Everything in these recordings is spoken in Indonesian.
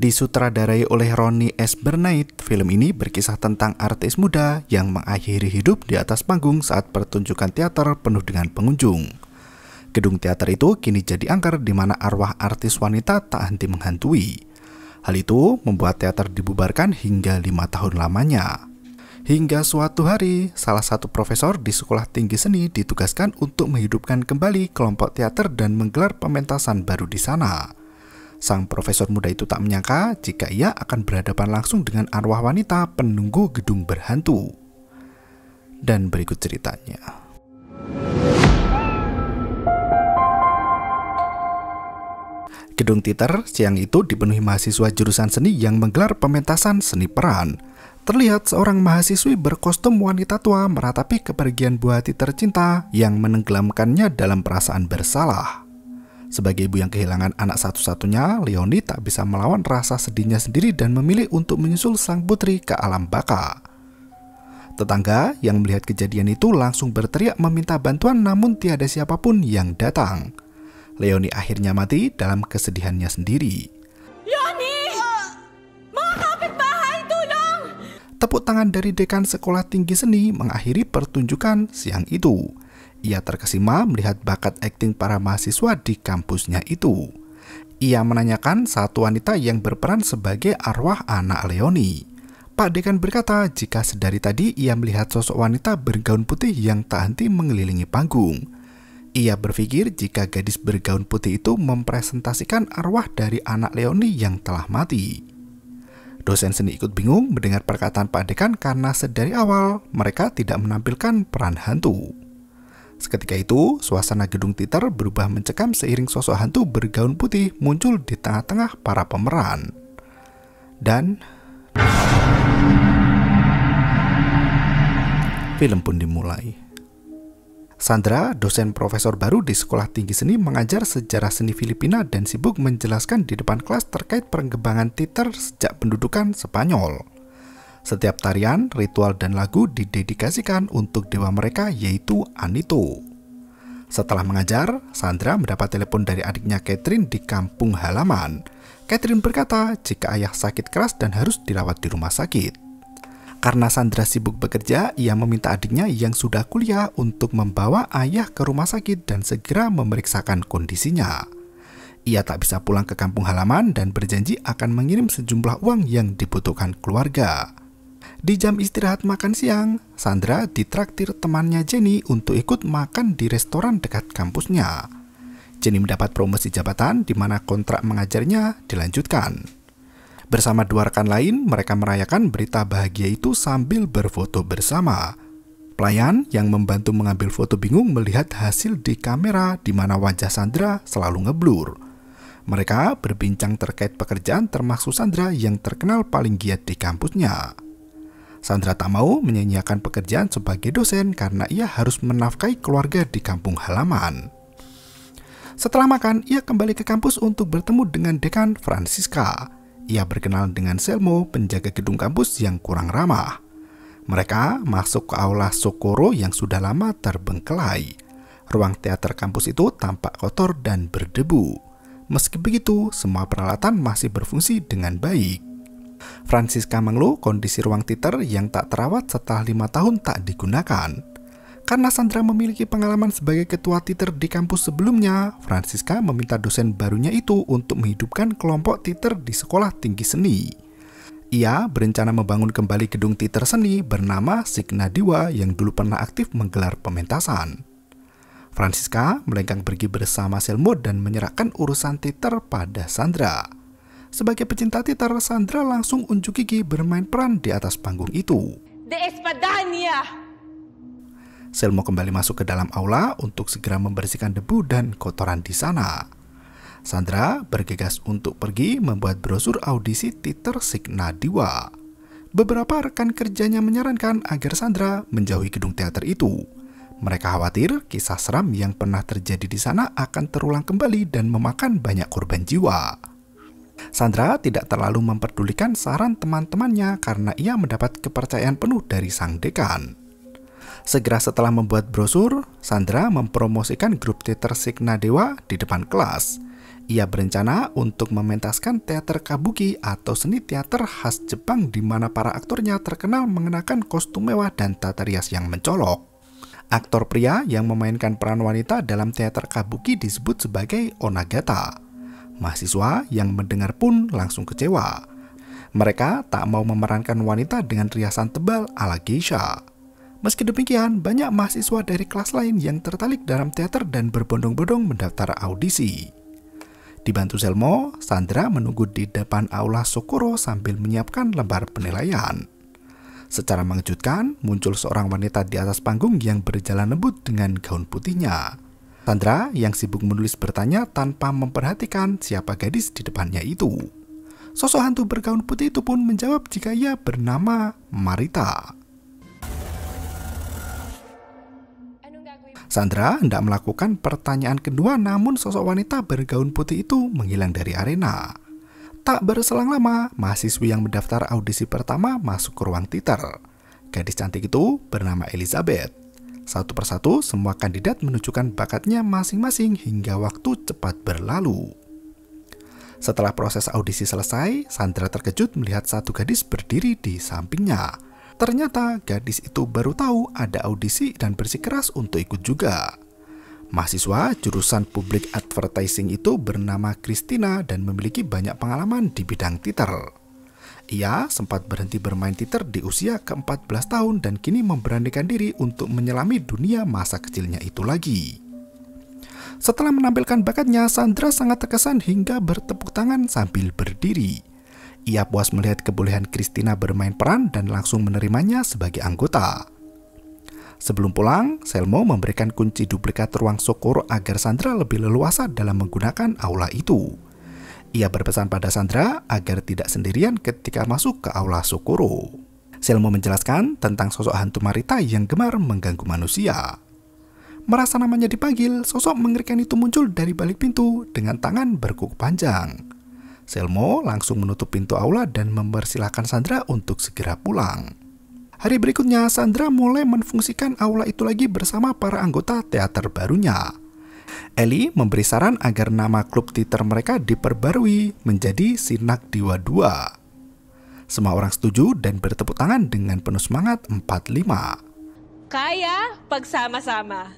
Disutradarai oleh Ronnie S. Bernight. film ini berkisah tentang artis muda yang mengakhiri hidup di atas panggung saat pertunjukan teater penuh dengan pengunjung. Gedung teater itu kini jadi angker di mana arwah artis wanita tak henti menghantui. Hal itu membuat teater dibubarkan hingga lima tahun lamanya. Hingga suatu hari, salah satu profesor di sekolah tinggi seni ditugaskan untuk menghidupkan kembali kelompok teater dan menggelar pementasan baru di sana. Sang profesor muda itu tak menyangka jika ia akan berhadapan langsung dengan arwah wanita penunggu gedung berhantu. Dan berikut ceritanya. Gedung Titer siang itu dipenuhi mahasiswa jurusan seni yang menggelar pementasan seni peran. Terlihat seorang mahasiswi berkostum wanita tua meratapi kepergian buah titer cinta yang menenggelamkannya dalam perasaan bersalah. Sebagai ibu yang kehilangan anak satu-satunya, Leoni tak bisa melawan rasa sedihnya sendiri dan memilih untuk menyusul sang putri ke alam baka. Tetangga yang melihat kejadian itu langsung berteriak meminta bantuan namun tiada siapapun yang datang. Leoni akhirnya mati dalam kesedihannya sendiri. Leoni! Tepuk tangan dari dekan sekolah tinggi seni mengakhiri pertunjukan siang itu. Ia terkesima melihat bakat akting para mahasiswa di kampusnya itu. Ia menanyakan satu wanita yang berperan sebagai arwah anak Leoni. Pak Dekan berkata jika sedari tadi ia melihat sosok wanita bergaun putih yang tak henti mengelilingi panggung. Ia berpikir jika gadis bergaun putih itu mempresentasikan arwah dari anak Leoni yang telah mati. Dosen seni ikut bingung mendengar perkataan Pak Dekan karena sedari awal mereka tidak menampilkan peran hantu. Seketika itu, suasana gedung titer berubah mencekam seiring sosok hantu bergaun putih muncul di tengah-tengah para pemeran. Dan film pun dimulai. Sandra, dosen profesor baru di Sekolah Tinggi Seni mengajar sejarah seni Filipina dan sibuk menjelaskan di depan kelas terkait perkembangan titer sejak pendudukan Spanyol. Setiap tarian, ritual, dan lagu didedikasikan untuk dewa mereka yaitu Anito. Setelah mengajar, Sandra mendapat telepon dari adiknya Catherine di kampung halaman. Catherine berkata jika ayah sakit keras dan harus dirawat di rumah sakit. Karena Sandra sibuk bekerja, ia meminta adiknya yang sudah kuliah untuk membawa ayah ke rumah sakit dan segera memeriksakan kondisinya. Ia tak bisa pulang ke kampung halaman dan berjanji akan mengirim sejumlah uang yang dibutuhkan keluarga. Di jam istirahat makan siang, Sandra ditraktir temannya Jenny untuk ikut makan di restoran dekat kampusnya. Jenny mendapat promosi jabatan di mana kontrak mengajarnya dilanjutkan. Bersama dua rekan lain, mereka merayakan berita bahagia itu sambil berfoto bersama. Pelayan yang membantu mengambil foto bingung melihat hasil di kamera di mana wajah Sandra selalu ngeblur. Mereka berbincang terkait pekerjaan termasuk Sandra yang terkenal paling giat di kampusnya. Sandra tak mau menyanyiakan pekerjaan sebagai dosen karena ia harus menafkahi keluarga di kampung halaman. Setelah makan, ia kembali ke kampus untuk bertemu dengan dekan Francisca. Ia berkenal dengan Selmo, penjaga gedung kampus yang kurang ramah. Mereka masuk ke aula Sokoro yang sudah lama terbengkelai. Ruang teater kampus itu tampak kotor dan berdebu. Meski begitu, semua peralatan masih berfungsi dengan baik. Francisca mengeluh kondisi ruang titer yang tak terawat setelah lima tahun tak digunakan. Karena Sandra memiliki pengalaman sebagai ketua titer di kampus sebelumnya, Francisca meminta dosen barunya itu untuk menghidupkan kelompok titer di sekolah tinggi seni. Ia berencana membangun kembali gedung teater seni bernama Signa Dewa yang dulu pernah aktif menggelar pementasan. Francisca melenggang pergi bersama Selmo dan menyerahkan urusan teater pada Sandra. Sebagai pecinta teater, Sandra langsung unjuk gigi bermain peran di atas panggung itu. De Espadania! Selmo kembali masuk ke dalam aula untuk segera membersihkan debu dan kotoran di sana. Sandra bergegas untuk pergi membuat brosur audisi titer Signa Dewa. Beberapa rekan kerjanya menyarankan agar Sandra menjauhi gedung teater itu. Mereka khawatir kisah seram yang pernah terjadi di sana akan terulang kembali dan memakan banyak korban jiwa. Sandra tidak terlalu memperdulikan saran teman-temannya karena ia mendapat kepercayaan penuh dari sang dekan. Segera setelah membuat brosur, Sandra mempromosikan grup teater Signa Dewa di depan kelas. Ia berencana untuk mementaskan teater kabuki atau seni teater khas Jepang di mana para aktornya terkenal mengenakan kostum mewah dan tata rias yang mencolok. Aktor pria yang memainkan peran wanita dalam teater kabuki disebut sebagai onagata. Mahasiswa yang mendengar pun langsung kecewa. Mereka tak mau memerankan wanita dengan riasan tebal ala geisha. Meski demikian, banyak mahasiswa dari kelas lain yang tertarik dalam teater dan berbondong-bondong mendaftar audisi. Dibantu Selmo, Sandra menunggu di depan aula Sokoro sambil menyiapkan lembar penilaian. Secara mengejutkan, muncul seorang wanita di atas panggung yang berjalan lembut dengan gaun putihnya. Sandra yang sibuk menulis bertanya tanpa memperhatikan siapa gadis di depannya itu. Sosok hantu bergaun putih itu pun menjawab jika ia bernama Marita. Sandra hendak melakukan pertanyaan kedua namun sosok wanita bergaun putih itu menghilang dari arena. Tak berselang lama, mahasiswi yang mendaftar audisi pertama masuk ke ruang titer. Gadis cantik itu bernama Elizabeth. Satu persatu, semua kandidat menunjukkan bakatnya masing-masing hingga waktu cepat berlalu. Setelah proses audisi selesai, Sandra terkejut melihat satu gadis berdiri di sampingnya. Ternyata gadis itu baru tahu ada audisi dan bersikeras untuk ikut juga. Mahasiswa jurusan public advertising itu bernama Christina dan memiliki banyak pengalaman di bidang titer. Ia sempat berhenti bermain titer di usia ke-14 tahun dan kini memberanikan diri untuk menyelami dunia masa kecilnya itu lagi. Setelah menampilkan bakatnya, Sandra sangat terkesan hingga bertepuk tangan sambil berdiri. Ia puas melihat kebolehan Christina bermain peran dan langsung menerimanya sebagai anggota. Sebelum pulang, Selmo memberikan kunci duplikat ruang Sokoro agar Sandra lebih leluasa dalam menggunakan aula itu. Ia berpesan pada Sandra agar tidak sendirian ketika masuk ke aula Sukuro. Selmo menjelaskan tentang sosok hantu Marita yang gemar mengganggu manusia. Merasa namanya dipanggil, sosok mengerikan itu muncul dari balik pintu dengan tangan berkuku panjang. Selmo langsung menutup pintu aula dan mempersilahkan Sandra untuk segera pulang. Hari berikutnya, Sandra mulai menfungsikan aula itu lagi bersama para anggota teater barunya. Eli memberi saran agar nama klub Twitter mereka diperbarui menjadi Sinak Dewa 2. Semua orang setuju dan bertepuk tangan dengan penuh semangat 45. Kaya bersama-sama.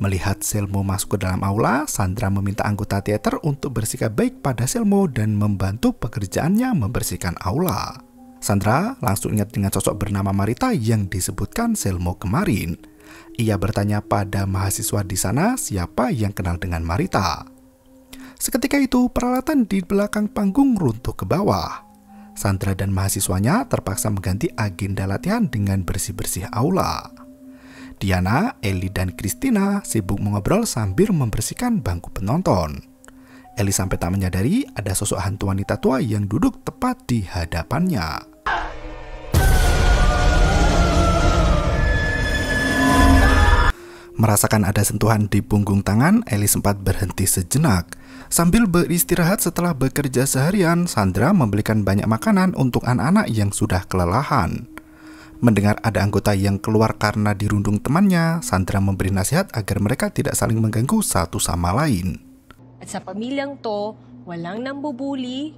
Melihat Selmo masuk ke dalam aula, Sandra meminta anggota teater untuk bersikap baik pada Selmo dan membantu pekerjaannya membersihkan aula. Sandra langsung ingat dengan sosok bernama Marita yang disebutkan Selmo kemarin. Ia bertanya pada mahasiswa di sana siapa yang kenal dengan Marita. Seketika itu, peralatan di belakang panggung runtuh ke bawah. Sandra dan mahasiswanya terpaksa mengganti agenda latihan dengan bersih-bersih aula. Diana, Eli, dan Christina sibuk mengobrol sambil membersihkan bangku penonton. Eli sampai tak menyadari ada sosok hantu wanita tua yang duduk tepat di hadapannya. Merasakan ada sentuhan di punggung tangan, Eli sempat berhenti sejenak. Sambil beristirahat setelah bekerja seharian, Sandra membelikan banyak makanan untuk anak-anak yang sudah kelelahan. Mendengar ada anggota yang keluar karena dirundung temannya, Sandra memberi nasihat agar mereka tidak saling mengganggu satu sama lain. Kesokan sa pamilyang to, walang nambubuli.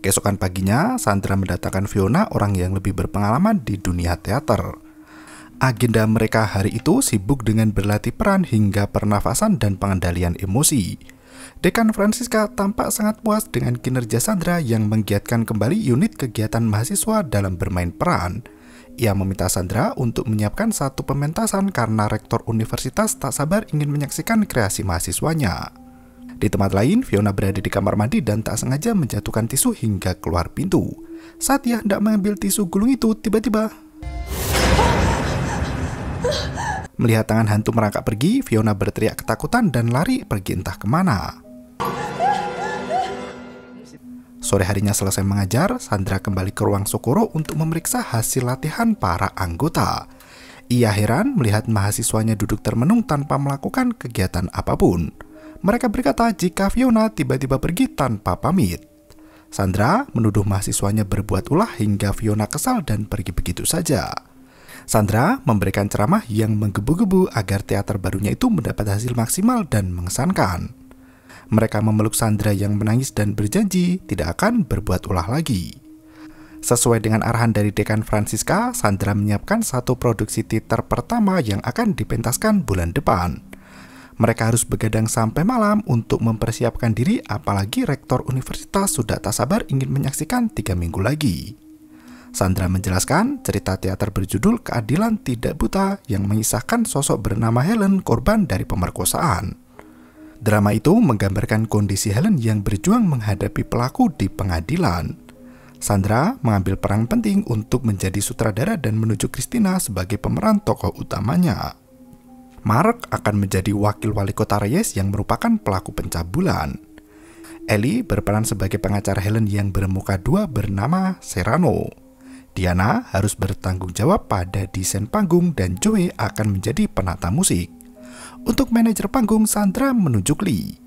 Keesokan paginya, Sandra mendatangkan Fiona, orang yang lebih berpengalaman di dunia teater agenda mereka hari itu sibuk dengan berlatih peran hingga pernafasan dan pengendalian emosi. Dekan Francisca tampak sangat puas dengan kinerja Sandra yang menggiatkan kembali unit kegiatan mahasiswa dalam bermain peran. Ia meminta Sandra untuk menyiapkan satu pementasan karena rektor universitas tak sabar ingin menyaksikan kreasi mahasiswanya. Di tempat lain, Fiona berada di kamar mandi dan tak sengaja menjatuhkan tisu hingga keluar pintu. Saat ia hendak mengambil tisu gulung itu, tiba-tiba... Melihat tangan hantu merangkak pergi, Fiona berteriak ketakutan dan lari pergi entah kemana. Sore harinya selesai mengajar, Sandra kembali ke ruang Sokoro untuk memeriksa hasil latihan para anggota. Ia heran melihat mahasiswanya duduk termenung tanpa melakukan kegiatan apapun. Mereka berkata jika Fiona tiba-tiba pergi tanpa pamit. Sandra menuduh mahasiswanya berbuat ulah hingga Fiona kesal dan pergi begitu saja. Sandra memberikan ceramah yang menggebu-gebu agar teater barunya itu mendapat hasil maksimal dan mengesankan. Mereka memeluk Sandra yang menangis dan berjanji tidak akan berbuat ulah lagi. Sesuai dengan arahan dari Dekan Francisca, Sandra menyiapkan satu produksi teater pertama yang akan dipentaskan bulan depan. Mereka harus begadang sampai malam untuk mempersiapkan diri apalagi rektor universitas sudah tak sabar ingin menyaksikan tiga minggu lagi. Sandra menjelaskan cerita teater berjudul Keadilan Tidak Buta yang mengisahkan sosok bernama Helen korban dari pemerkosaan. Drama itu menggambarkan kondisi Helen yang berjuang menghadapi pelaku di pengadilan. Sandra mengambil peran penting untuk menjadi sutradara dan menuju Christina sebagai pemeran tokoh utamanya. Mark akan menjadi wakil wali kota Reyes yang merupakan pelaku pencabulan. Ellie berperan sebagai pengacara Helen yang bermuka dua bernama Serrano. Diana harus bertanggung jawab pada desain panggung dan Joey akan menjadi penata musik. Untuk manajer panggung, Sandra menunjuk Lee.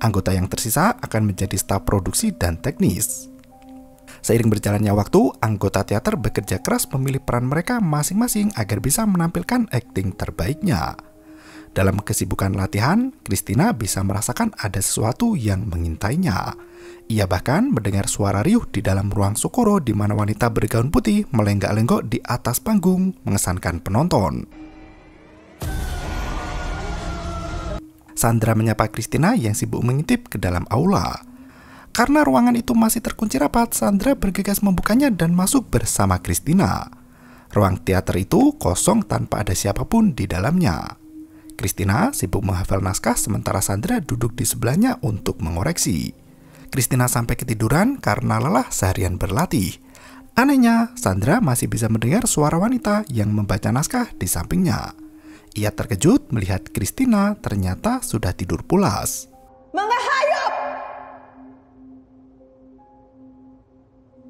Anggota yang tersisa akan menjadi staf produksi dan teknis. Seiring berjalannya waktu, anggota teater bekerja keras memilih peran mereka masing-masing agar bisa menampilkan akting terbaiknya. Dalam kesibukan latihan, Christina bisa merasakan ada sesuatu yang mengintainya ia bahkan mendengar suara riuh di dalam ruang Sokoro di mana wanita bergaun putih melenggak-lenggok di atas panggung mengesankan penonton. Sandra menyapa Kristina yang sibuk mengintip ke dalam aula. Karena ruangan itu masih terkunci rapat, Sandra bergegas membukanya dan masuk bersama Kristina. Ruang teater itu kosong tanpa ada siapapun di dalamnya. Kristina sibuk menghafal naskah sementara Sandra duduk di sebelahnya untuk mengoreksi. Kristina sampai ketiduran karena lelah seharian berlatih. Anehnya, Sandra masih bisa mendengar suara wanita yang membaca naskah di sampingnya. Ia terkejut melihat Kristina ternyata sudah tidur pulas. Mengahayop!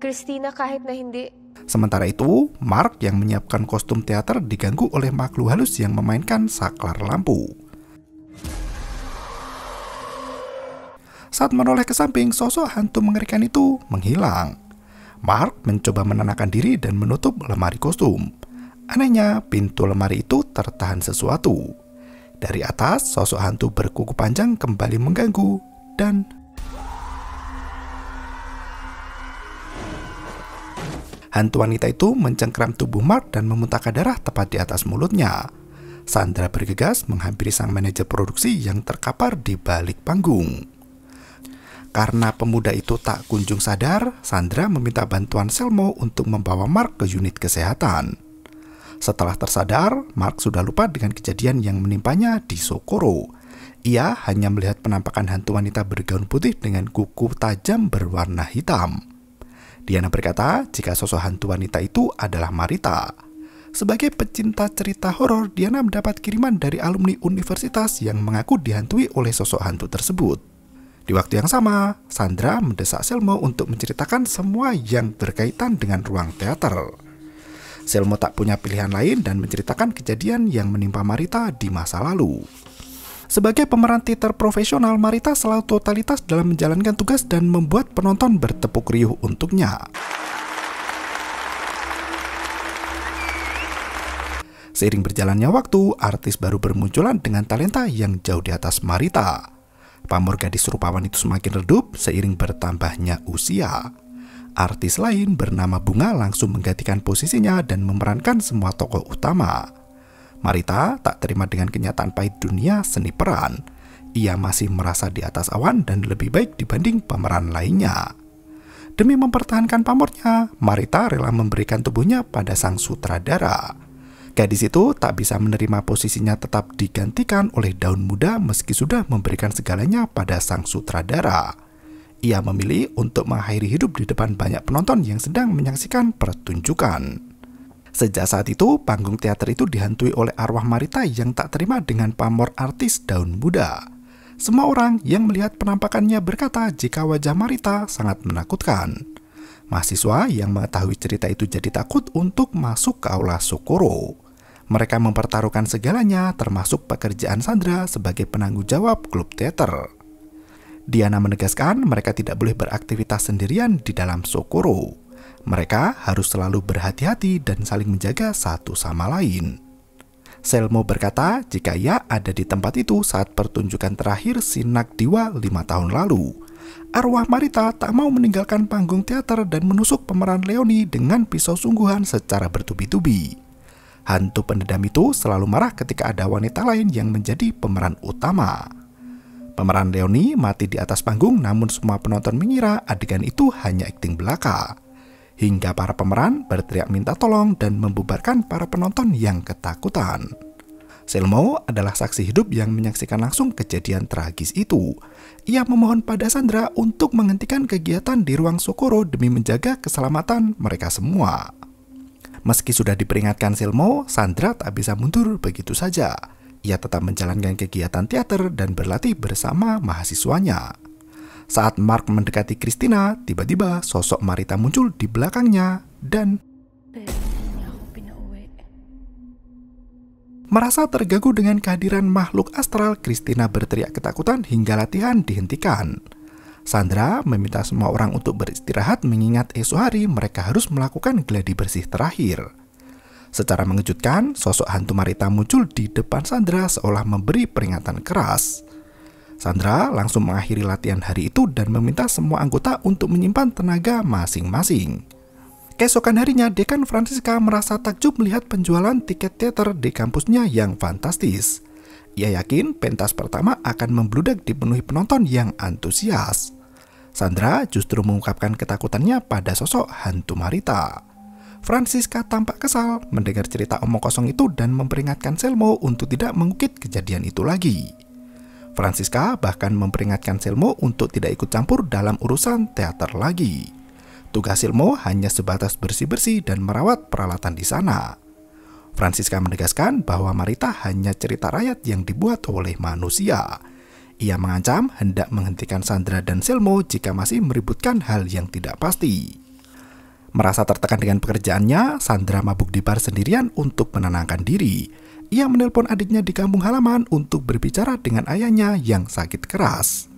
Christina kahit na hindi Sementara itu, Mark yang menyiapkan kostum teater diganggu oleh makhluk halus yang memainkan saklar lampu. Saat menoleh ke samping, sosok hantu mengerikan itu menghilang. Mark mencoba menenangkan diri dan menutup lemari kostum. Anehnya, pintu lemari itu tertahan sesuatu. Dari atas, sosok hantu berkuku panjang kembali mengganggu dan Hantu wanita itu mencengkram tubuh Mark dan memuntahkan darah tepat di atas mulutnya. Sandra bergegas menghampiri sang manajer produksi yang terkapar di balik panggung. Karena pemuda itu tak kunjung sadar, Sandra meminta bantuan Selmo untuk membawa Mark ke unit kesehatan. Setelah tersadar, Mark sudah lupa dengan kejadian yang menimpanya di Sokoro. Ia hanya melihat penampakan hantu wanita bergaun putih dengan kuku tajam berwarna hitam. Diana berkata jika sosok hantu wanita itu adalah Marita. Sebagai pecinta cerita horor, Diana mendapat kiriman dari alumni universitas yang mengaku dihantui oleh sosok hantu tersebut. Di waktu yang sama, Sandra mendesak Selmo untuk menceritakan semua yang berkaitan dengan ruang teater. Selmo tak punya pilihan lain dan menceritakan kejadian yang menimpa Marita di masa lalu. Sebagai pemeran teater profesional, Marita selalu totalitas dalam menjalankan tugas dan membuat penonton bertepuk riuh untuknya. Seiring berjalannya waktu, artis baru bermunculan dengan talenta yang jauh di atas Marita. Pamor gadis rupawan itu semakin redup seiring bertambahnya usia. Artis lain bernama Bunga langsung menggantikan posisinya dan memerankan semua tokoh utama. Marita tak terima dengan kenyataan pahit dunia seni peran. Ia masih merasa di atas awan dan lebih baik dibanding pemeran lainnya. Demi mempertahankan pamornya, Marita rela memberikan tubuhnya pada sang sutradara. Gadis itu tak bisa menerima posisinya tetap digantikan oleh daun muda meski sudah memberikan segalanya pada sang sutradara. Ia memilih untuk mengakhiri hidup di depan banyak penonton yang sedang menyaksikan pertunjukan. Sejak saat itu, panggung teater itu dihantui oleh arwah Marita yang tak terima dengan pamor artis daun muda. Semua orang yang melihat penampakannya berkata jika wajah Marita sangat menakutkan. Mahasiswa yang mengetahui cerita itu jadi takut untuk masuk ke aula Sokoro. Mereka mempertaruhkan segalanya termasuk pekerjaan Sandra sebagai penanggung jawab klub teater. Diana menegaskan mereka tidak boleh beraktivitas sendirian di dalam Sokoro. Mereka harus selalu berhati-hati dan saling menjaga satu sama lain. Selmo berkata jika ia ada di tempat itu saat pertunjukan terakhir Sinak Diwa lima tahun lalu arwah Marita tak mau meninggalkan panggung teater dan menusuk pemeran Leoni dengan pisau sungguhan secara bertubi-tubi. Hantu pendendam itu selalu marah ketika ada wanita lain yang menjadi pemeran utama. Pemeran Leoni mati di atas panggung namun semua penonton mengira adegan itu hanya akting belaka. Hingga para pemeran berteriak minta tolong dan membubarkan para penonton yang ketakutan. Selmo adalah saksi hidup yang menyaksikan langsung kejadian tragis itu ia memohon pada Sandra untuk menghentikan kegiatan di ruang Sokoro demi menjaga keselamatan mereka semua. Meski sudah diperingatkan Silmo, Sandra tak bisa mundur begitu saja. Ia tetap menjalankan kegiatan teater dan berlatih bersama mahasiswanya. Saat Mark mendekati Christina, tiba-tiba sosok Marita muncul di belakangnya dan... Merasa terganggu dengan kehadiran makhluk astral, Christina berteriak ketakutan hingga latihan dihentikan. Sandra meminta semua orang untuk beristirahat mengingat esok hari mereka harus melakukan gladi bersih terakhir. Secara mengejutkan, sosok hantu Marita muncul di depan Sandra seolah memberi peringatan keras. Sandra langsung mengakhiri latihan hari itu dan meminta semua anggota untuk menyimpan tenaga masing-masing. Keesokan harinya, Dekan Francisca merasa takjub melihat penjualan tiket teater di kampusnya yang fantastis. Ia yakin pentas pertama akan membludak dipenuhi penonton yang antusias. Sandra justru mengungkapkan ketakutannya pada sosok hantu Marita. Francisca tampak kesal mendengar cerita omong kosong itu dan memperingatkan Selmo untuk tidak mengukit kejadian itu lagi. Francisca bahkan memperingatkan Selmo untuk tidak ikut campur dalam urusan teater lagi. Tugas Ilmo hanya sebatas bersih-bersih dan merawat peralatan di sana. Francisca menegaskan bahwa Marita hanya cerita rakyat yang dibuat oleh manusia. Ia mengancam hendak menghentikan Sandra dan Selmo jika masih meributkan hal yang tidak pasti. Merasa tertekan dengan pekerjaannya, Sandra mabuk di bar sendirian untuk menenangkan diri. Ia menelpon adiknya di kampung halaman untuk berbicara dengan ayahnya yang sakit keras.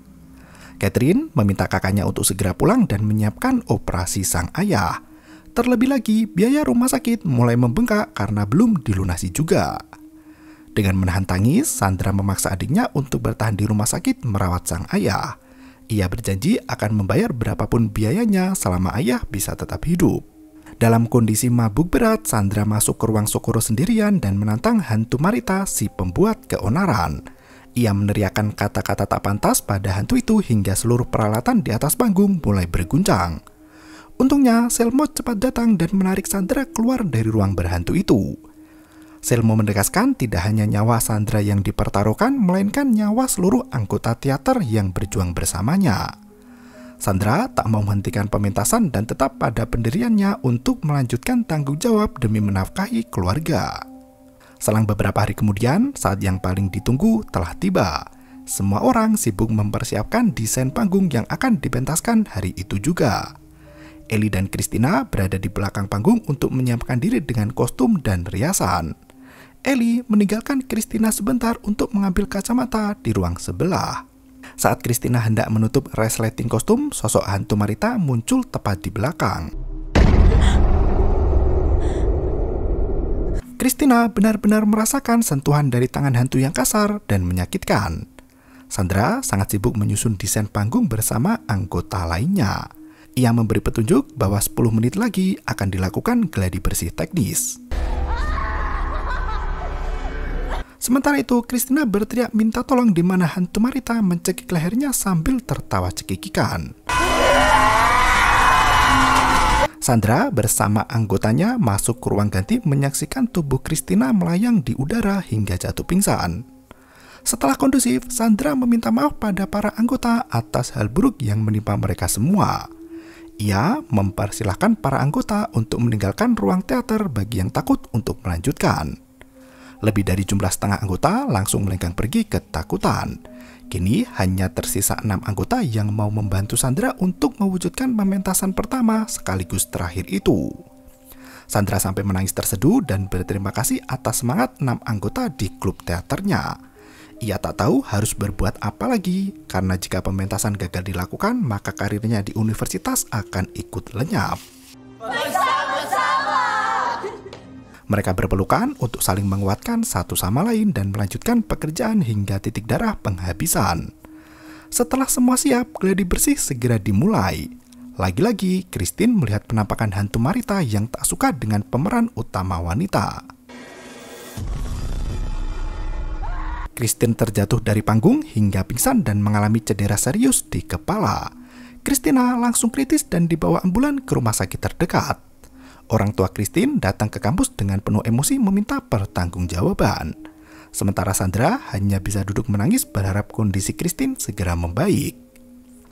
Catherine meminta kakaknya untuk segera pulang dan menyiapkan operasi sang ayah. Terlebih lagi, biaya rumah sakit mulai membengkak karena belum dilunasi juga. Dengan menahan tangis, Sandra memaksa adiknya untuk bertahan di rumah sakit merawat sang ayah. Ia berjanji akan membayar berapapun biayanya selama ayah bisa tetap hidup. Dalam kondisi mabuk berat, Sandra masuk ke ruang Sokoro sendirian dan menantang hantu Marita si pembuat keonaran. Ia meneriakkan kata-kata tak pantas pada hantu itu hingga seluruh peralatan di atas panggung mulai berguncang. Untungnya, Selmo cepat datang dan menarik Sandra keluar dari ruang berhantu itu. Selmo menegaskan tidak hanya nyawa Sandra yang dipertaruhkan, melainkan nyawa seluruh anggota teater yang berjuang bersamanya. Sandra tak mau menghentikan pementasan dan tetap pada pendiriannya untuk melanjutkan tanggung jawab demi menafkahi keluarga. Selang beberapa hari kemudian, saat yang paling ditunggu telah tiba. Semua orang sibuk mempersiapkan desain panggung yang akan dipentaskan hari itu juga. Eli dan Christina berada di belakang panggung untuk menyiapkan diri dengan kostum dan riasan. Eli meninggalkan Christina sebentar untuk mengambil kacamata di ruang sebelah. Saat Christina hendak menutup resleting kostum, sosok hantu Marita muncul tepat di belakang. Christina benar-benar merasakan sentuhan dari tangan hantu yang kasar dan menyakitkan. Sandra sangat sibuk menyusun desain panggung bersama anggota lainnya. Ia memberi petunjuk bahwa 10 menit lagi akan dilakukan gladi bersih teknis. Sementara itu, Christina berteriak minta tolong di mana hantu Marita mencekik lehernya sambil tertawa cekikikan. Sandra bersama anggotanya masuk ke ruang ganti menyaksikan tubuh Kristina melayang di udara hingga jatuh pingsan. Setelah kondusif, Sandra meminta maaf pada para anggota atas hal buruk yang menimpa mereka semua. Ia mempersilahkan para anggota untuk meninggalkan ruang teater bagi yang takut untuk melanjutkan. Lebih dari jumlah setengah anggota langsung melenggang pergi ketakutan Kini hanya tersisa enam anggota yang mau membantu Sandra untuk mewujudkan pementasan pertama sekaligus terakhir itu. Sandra sampai menangis terseduh dan berterima kasih atas semangat enam anggota di klub teaternya. Ia tak tahu harus berbuat apa lagi, karena jika pementasan gagal dilakukan, maka karirnya di universitas akan ikut lenyap. Mereka berpelukan untuk saling menguatkan satu sama lain dan melanjutkan pekerjaan hingga titik darah penghabisan. Setelah semua siap, gladi bersih segera dimulai. Lagi-lagi, Christine melihat penampakan hantu Marita yang tak suka dengan pemeran utama wanita. Christine terjatuh dari panggung hingga pingsan dan mengalami cedera serius di kepala. Christina langsung kritis dan dibawa ambulan ke rumah sakit terdekat. Orang tua Christine datang ke kampus dengan penuh emosi meminta pertanggungjawaban. Sementara Sandra hanya bisa duduk menangis berharap kondisi Christine segera membaik.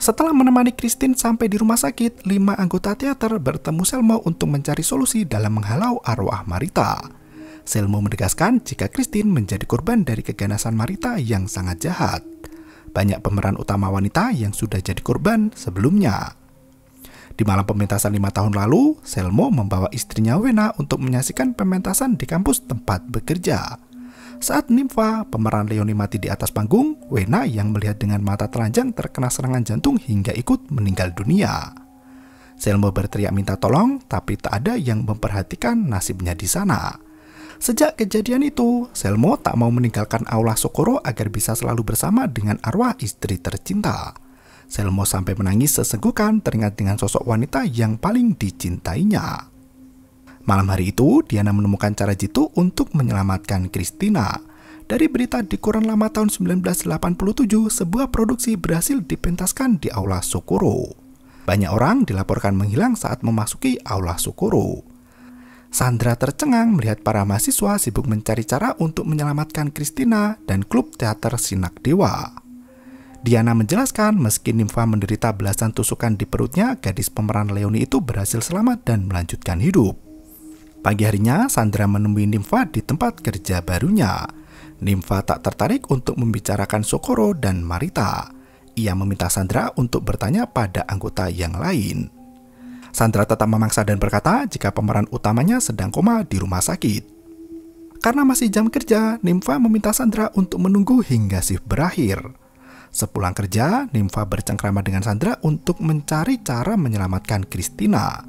Setelah menemani Christine sampai di rumah sakit, lima anggota teater bertemu Selmo untuk mencari solusi dalam menghalau arwah Marita. Selmo menegaskan jika Christine menjadi korban dari keganasan Marita yang sangat jahat. Banyak pemeran utama wanita yang sudah jadi korban sebelumnya. Di malam pementasan lima tahun lalu, Selmo membawa istrinya Wena untuk menyaksikan pementasan di kampus tempat bekerja. Saat Nimfa, pemeran Leoni mati di atas panggung, Wena yang melihat dengan mata telanjang terkena serangan jantung hingga ikut meninggal dunia. Selmo berteriak minta tolong, tapi tak ada yang memperhatikan nasibnya di sana. Sejak kejadian itu, Selmo tak mau meninggalkan aula Sokoro agar bisa selalu bersama dengan arwah istri tercinta. Selmo sampai menangis sesegukan teringat dengan sosok wanita yang paling dicintainya. Malam hari itu, Diana menemukan cara jitu untuk menyelamatkan Christina. Dari berita di koran lama tahun 1987, sebuah produksi berhasil dipentaskan di Aula Sukuro. Banyak orang dilaporkan menghilang saat memasuki Aula Sukuro. Sandra tercengang melihat para mahasiswa sibuk mencari cara untuk menyelamatkan Christina dan klub teater Sinak Dewa. Diana menjelaskan, meski Nimfa menderita belasan tusukan di perutnya, gadis pemeran Leoni itu berhasil selamat dan melanjutkan hidup. Pagi harinya, Sandra menemui Nimfa di tempat kerja barunya. Nimfa tak tertarik untuk membicarakan Sokoro dan Marita. Ia meminta Sandra untuk bertanya pada anggota yang lain. Sandra tetap memaksa dan berkata jika pemeran utamanya sedang koma di rumah sakit. Karena masih jam kerja, Nimfa meminta Sandra untuk menunggu hingga shift berakhir. Sepulang kerja, Nimfa bercengkrama dengan Sandra untuk mencari cara menyelamatkan Kristina.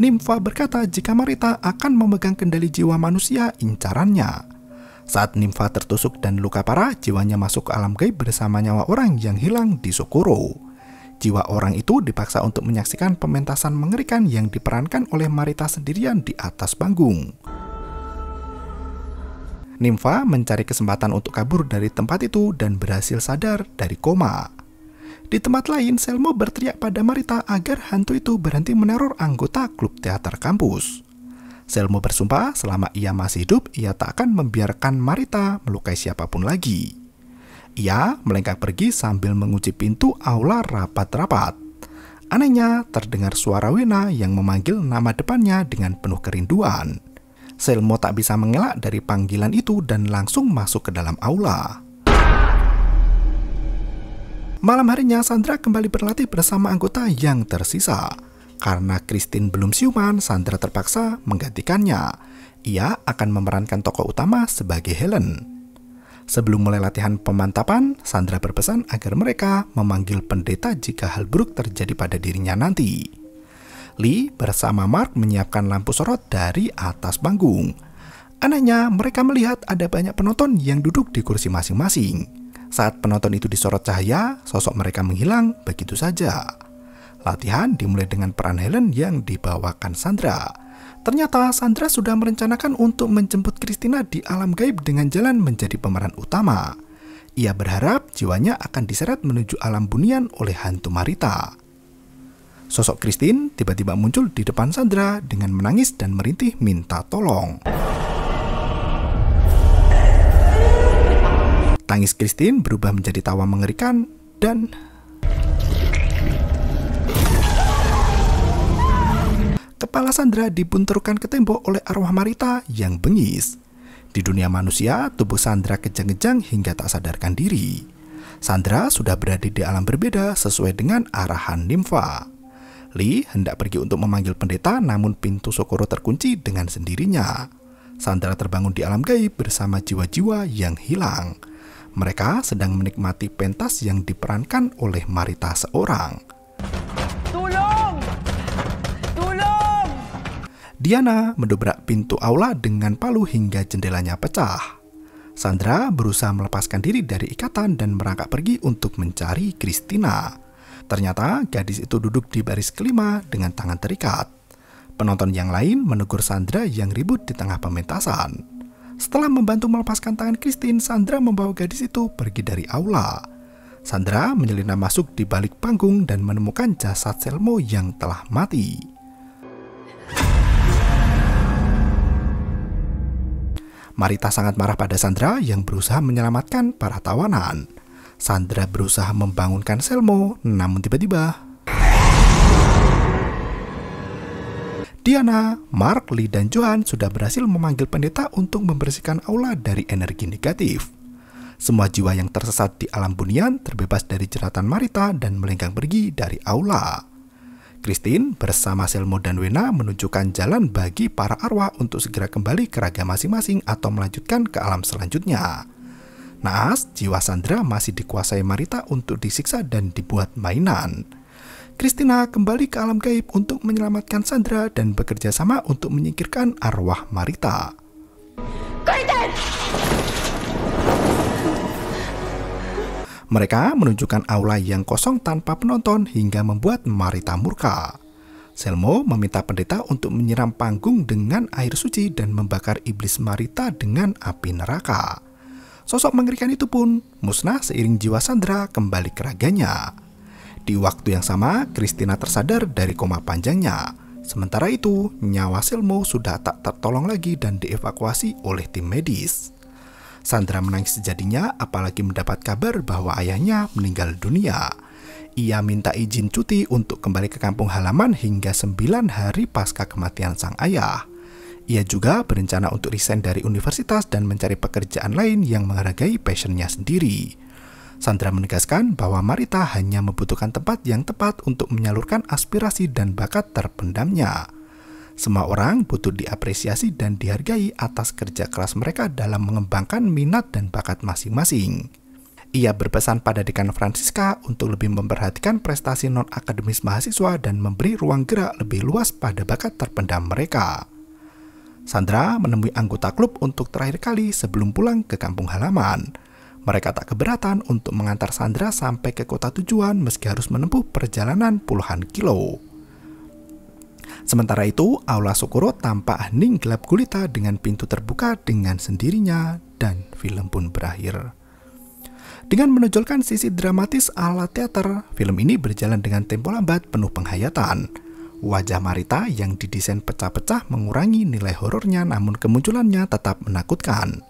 Nimfa berkata jika Marita akan memegang kendali jiwa manusia incarannya. Saat Nimfa tertusuk dan luka parah, jiwanya masuk ke alam gaib bersama nyawa orang yang hilang di Sokoro. Jiwa orang itu dipaksa untuk menyaksikan pementasan mengerikan yang diperankan oleh Marita sendirian di atas panggung. Nimfa mencari kesempatan untuk kabur dari tempat itu dan berhasil sadar dari koma. Di tempat lain, Selmo berteriak pada Marita agar hantu itu berhenti meneror anggota klub teater kampus. Selmo bersumpah selama ia masih hidup, ia tak akan membiarkan Marita melukai siapapun lagi. Ia melengkap pergi sambil mengunci pintu aula rapat-rapat. Anehnya, terdengar suara Wena yang memanggil nama depannya dengan penuh kerinduan. Selmo tak bisa mengelak dari panggilan itu dan langsung masuk ke dalam aula. Malam harinya, Sandra kembali berlatih bersama anggota yang tersisa. Karena Christine belum siuman, Sandra terpaksa menggantikannya. Ia akan memerankan tokoh utama sebagai Helen. Sebelum mulai latihan pemantapan, Sandra berpesan agar mereka memanggil pendeta jika hal buruk terjadi pada dirinya nanti. Lee bersama Mark menyiapkan lampu sorot dari atas panggung. Anehnya, mereka melihat ada banyak penonton yang duduk di kursi masing-masing. Saat penonton itu disorot cahaya, sosok mereka menghilang begitu saja. Latihan dimulai dengan peran Helen yang dibawakan Sandra. Ternyata Sandra sudah merencanakan untuk menjemput Christina di alam gaib dengan jalan menjadi pemeran utama. Ia berharap jiwanya akan diseret menuju alam bunian oleh hantu Marita. Sosok Christine tiba-tiba muncul di depan Sandra dengan menangis dan merintih minta tolong. Tangis Christine berubah menjadi tawa mengerikan dan Kepala Sandra dibunturkan ke tembok oleh arwah Marita yang bengis. Di dunia manusia, tubuh Sandra kejang-kejang hingga tak sadarkan diri. Sandra sudah berada di alam berbeda sesuai dengan arahan nimfa. Li hendak pergi untuk memanggil pendeta namun pintu Sokoro terkunci dengan sendirinya. Sandra terbangun di alam gaib bersama jiwa-jiwa yang hilang. Mereka sedang menikmati pentas yang diperankan oleh Marita seorang. Tolong! Tolong! Diana mendobrak pintu aula dengan palu hingga jendelanya pecah. Sandra berusaha melepaskan diri dari ikatan dan merangkak pergi untuk mencari Christina. Ternyata gadis itu duduk di baris kelima dengan tangan terikat. Penonton yang lain menegur Sandra yang ribut di tengah pementasan. Setelah membantu melepaskan tangan Christine, Sandra membawa gadis itu pergi dari aula. Sandra menyelinap masuk di balik panggung dan menemukan jasad Selmo yang telah mati. Marita sangat marah pada Sandra yang berusaha menyelamatkan para tawanan. Sandra berusaha membangunkan Selmo, namun tiba-tiba Diana, Mark, Lee, dan Johan sudah berhasil memanggil pendeta untuk membersihkan aula dari energi negatif. Semua jiwa yang tersesat di alam bunian terbebas dari jeratan Marita dan melenggang pergi dari aula. Christine bersama Selmo dan Wena menunjukkan jalan bagi para arwah untuk segera kembali ke raga masing-masing atau melanjutkan ke alam selanjutnya. Naas, jiwa Sandra masih dikuasai Marita untuk disiksa dan dibuat mainan. Christina kembali ke alam gaib untuk menyelamatkan Sandra dan bekerja sama untuk menyingkirkan arwah Marita. Kristen! Mereka menunjukkan aula yang kosong tanpa penonton hingga membuat Marita murka. Selmo meminta pendeta untuk menyiram panggung dengan air suci dan membakar iblis Marita dengan api neraka. Sosok mengerikan itu pun musnah seiring jiwa Sandra kembali ke raganya. Di waktu yang sama, Christina tersadar dari koma panjangnya. Sementara itu, nyawa Selmo sudah tak tertolong lagi dan dievakuasi oleh tim medis. Sandra menangis sejadinya apalagi mendapat kabar bahwa ayahnya meninggal dunia. Ia minta izin cuti untuk kembali ke kampung halaman hingga sembilan hari pasca kematian sang ayah. Ia juga berencana untuk resign dari universitas dan mencari pekerjaan lain yang menghargai passionnya sendiri. Sandra menegaskan bahwa Marita hanya membutuhkan tempat yang tepat untuk menyalurkan aspirasi dan bakat terpendamnya. Semua orang butuh diapresiasi dan dihargai atas kerja keras mereka dalam mengembangkan minat dan bakat masing-masing. Ia berpesan pada dekan Francisca untuk lebih memperhatikan prestasi non-akademis mahasiswa dan memberi ruang gerak lebih luas pada bakat terpendam mereka. Sandra menemui anggota klub untuk terakhir kali sebelum pulang ke kampung halaman. Mereka tak keberatan untuk mengantar Sandra sampai ke kota tujuan meski harus menempuh perjalanan puluhan kilo. Sementara itu, Aula Sukuro tampak hening gelap gulita dengan pintu terbuka dengan sendirinya dan film pun berakhir. Dengan menonjolkan sisi dramatis ala teater, film ini berjalan dengan tempo lambat penuh penghayatan. Wajah Marita yang didesain pecah-pecah mengurangi nilai horornya namun kemunculannya tetap menakutkan.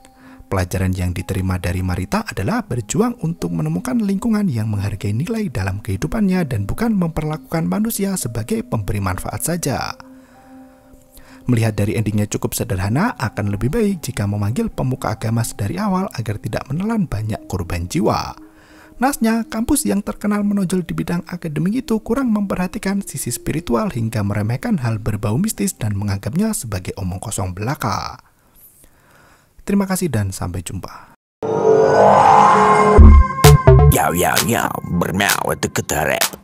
Pelajaran yang diterima dari Marita adalah berjuang untuk menemukan lingkungan yang menghargai nilai dalam kehidupannya dan bukan memperlakukan manusia sebagai pemberi manfaat saja. Melihat dari endingnya cukup sederhana, akan lebih baik jika memanggil pemuka agama dari awal agar tidak menelan banyak korban jiwa. Nasnya, kampus yang terkenal menonjol di bidang akademik itu kurang memperhatikan sisi spiritual hingga meremehkan hal berbau mistis dan menganggapnya sebagai omong kosong belaka. Terima kasih dan sampai jumpa. Yo yo yo, bermau itu